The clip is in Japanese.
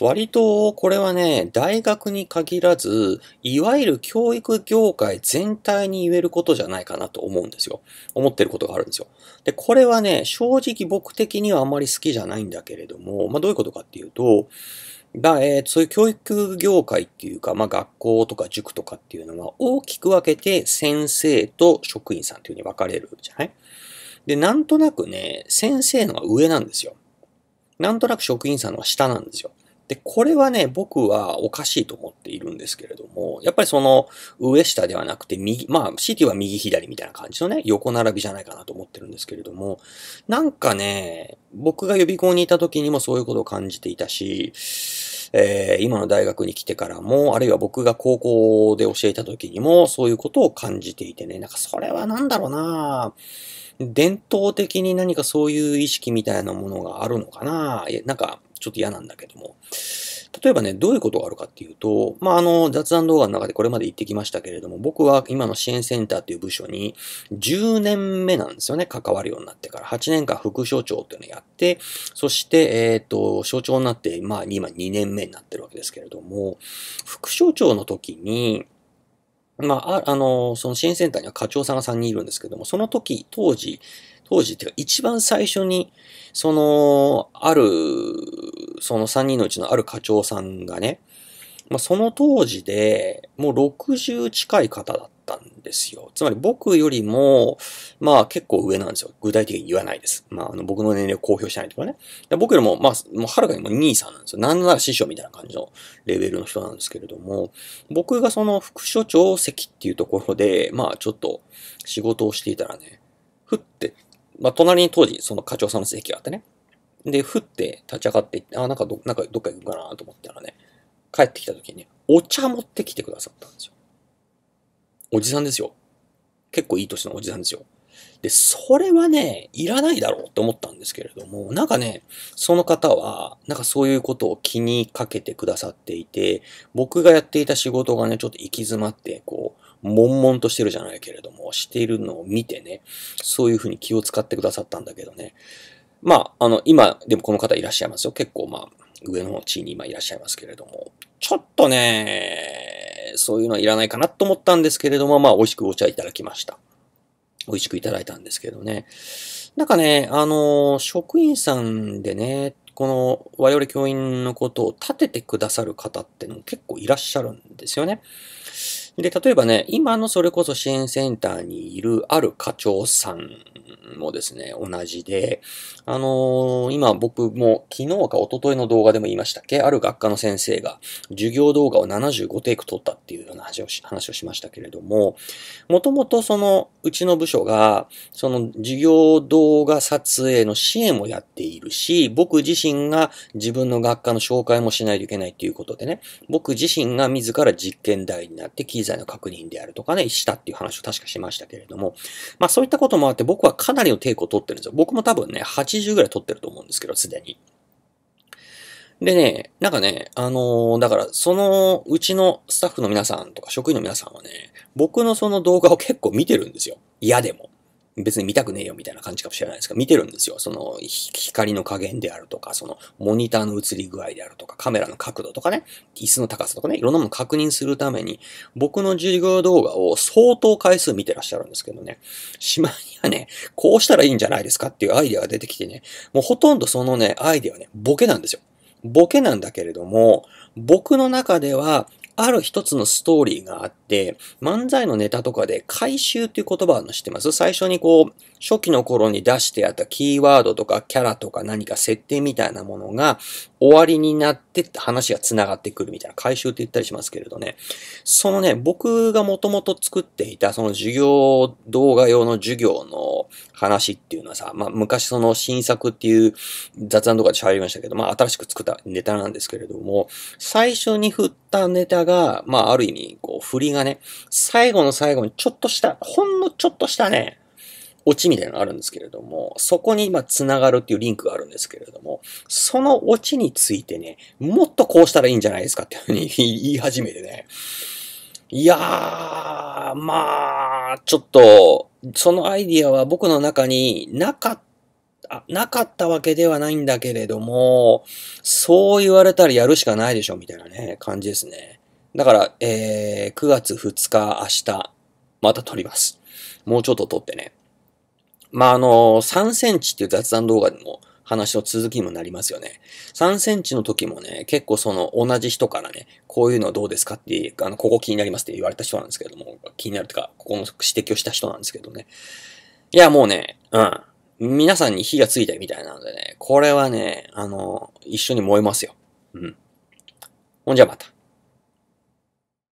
割とこれはね、大学に限らず、いわゆる教育業界全体に言えることじゃないかなと思うんですよ。思ってることがあるんですよ。で、これはね、正直僕的にはあまり好きじゃないんだけれども、まあどういうことかっていうと、だ、えー、そういう教育業界っていうか、まあ、学校とか塾とかっていうのは大きく分けて先生と職員さんっていうふうに分かれるじゃないで、なんとなくね、先生のが上なんですよ。なんとなく職員さんのが下なんですよ。で、これはね、僕はおかしいと思っているんですけれども、やっぱりその上下ではなくて右、まあ、シティは右左みたいな感じのね、横並びじゃないかなと思ってるんですけれども、なんかね、僕が予備校にいた時にもそういうことを感じていたし、えー、今の大学に来てからも、あるいは僕が高校で教えた時にも、そういうことを感じていてね、なんかそれはなんだろうな伝統的に何かそういう意識みたいなものがあるのかななんか、ちょっと嫌なんだけども。例えばね、どういうことがあるかっていうと、まあ、あの、雑談動画の中でこれまで言ってきましたけれども、僕は今の支援センターっていう部署に10年目なんですよね、関わるようになってから。8年間副所長っていうのをやって、そして、えっ、ー、と、所長になって、まあ、今2年目になってるわけですけれども、副所長の時に、まあ、あの、その支援センターには課長さんが3人いるんですけども、その時、当時、当時っていうか一番最初に、その、ある、その3人のうちのある課長さんがね、まあ、その当時でもう60近い方だったんですよ。つまり僕よりも、まあ結構上なんですよ。具体的に言わないです。まああの僕の年齢を公表しないとかね。僕よりも、まあ、もうはるかにも兄さんなんですよ。なんなら師匠みたいな感じのレベルの人なんですけれども、僕がその副所長席っていうところで、まあちょっと仕事をしていたらね、ふってまあ、隣に当時、その課長さんの席があってね。で、ふって立ち上がってあ、なんかど、なんかどっか行くかなと思ったらね、帰ってきた時に、ね、お茶持ってきてくださったんですよ。おじさんですよ。結構いい年のおじさんですよ。で、それはね、いらないだろうって思ったんですけれども、なんかね、その方は、なんかそういうことを気にかけてくださっていて、僕がやっていた仕事がね、ちょっと行き詰まって、こう、悶々としてるじゃないけれども、しているのを見てね、そういうふうに気を使ってくださったんだけどね。まあ、あの、今、でもこの方いらっしゃいますよ。結構、まあ、上の地位に今いらっしゃいますけれども、ちょっとね、そういうのはいらないかなと思ったんですけれども、まあ、美味しくお茶いただきました。美味しくいただいたんですけどね。なんかね、あの、職員さんでね、この我々教員のことを立ててくださる方っての結構いらっしゃるんですよね。で、例えばね、今のそれこそ支援センターにいるある課長さんもですね、同じで、あのー、今僕も昨日か一昨日の動画でも言いましたっけある学科の先生が授業動画を75テイク撮ったっていうような話をし話をしましたけれども、もともとそのうちの部署が、その授業動画撮影の支援もやっているし、僕自身が自分の学科の紹介もしないといけないっていうことでね、僕自身が自ら実験台になって機材在の確認であるとかね、したっていう話を確かしましたけれども、まあそういったこともあって僕はかなりの抵抗を取ってるんですよ。僕も多分ね、80ぐらい取ってると思うんですけど、すでに。でね、なんかね、あのー、だから、そのうちのスタッフの皆さんとか職員の皆さんはね、僕のその動画を結構見てるんですよ。嫌でも。別に見たくねえよみたいな感じかもしれないですが、見てるんですよ。その光の加減であるとか、そのモニターの映り具合であるとか、カメラの角度とかね、椅子の高さとかね、いろんなもの確認するために、僕の授業動画を相当回数見てらっしゃるんですけどね、しまいにはね、こうしたらいいんじゃないですかっていうアイデアが出てきてね、もうほとんどそのね、アイデアはね、ボケなんですよ。ボケなんだけれども、僕の中ではある一つのストーリーがあって、漫才のネタとかで回収っていう言葉の知ってます最初にこう、初期の頃に出してあったキーワードとかキャラとか何か設定みたいなものが終わりになって、ってって話が繋がってくるみたいな回収って言ったりしますけれどね。そのね、僕がもともと作っていたその授業、動画用の授業の話っていうのはさ、まあ昔その新作っていう雑談とかで喋りましたけど、まあ新しく作ったネタなんですけれども、最初に振ったネタが、まあある意味、こう振りがね、最後の最後にちょっとした、ほんのちょっとしたね、オチみたいなのがあるんですけれども、そこに今繋がるっていうリンクがあるんですけれども、そのオチについてね、もっとこうしたらいいんじゃないですかっていうふうに言い始めてね。いやー、まあ、ちょっと、そのアイディアは僕の中になかった、なかったわけではないんだけれども、そう言われたらやるしかないでしょ、みたいなね、感じですね。だから、えー、9月2日明日、また撮ります。もうちょっと撮ってね。まあ、あの、3センチっていう雑談動画でも話の続きにもなりますよね。3センチの時もね、結構その同じ人からね、こういうのどうですかって、あの、ここ気になりますって言われた人なんですけども、気になるとか、ここの指摘をした人なんですけどね。いや、もうね、うん。皆さんに火がついたみたいなのでね、これはね、あの、一緒に燃えますよ。うん。ほんじゃまた。